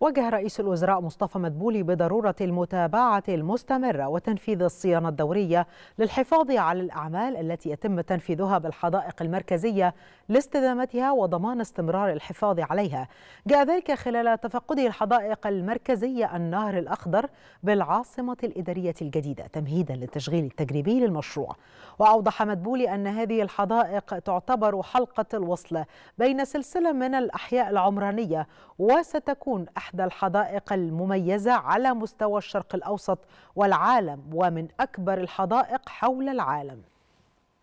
وجه رئيس الوزراء مصطفى مدبولي بضرورة المتابعة المستمرة وتنفيذ الصيانة الدورية للحفاظ على الأعمال التي يتم تنفيذها بالحدائق المركزية لاستدامتها وضمان استمرار الحفاظ عليها جاء ذلك خلال تفقده الحدائق المركزية النهر الأخضر بالعاصمة الإدارية الجديدة تمهيدا للتشغيل التجريبي للمشروع وأوضح مدبولي أن هذه الحدائق تعتبر حلقة الوصل بين سلسلة من الأحياء العمرانية وستكون إحدى الحدائق المميزة على مستوى الشرق الأوسط والعالم ومن أكبر الحدائق حول العالم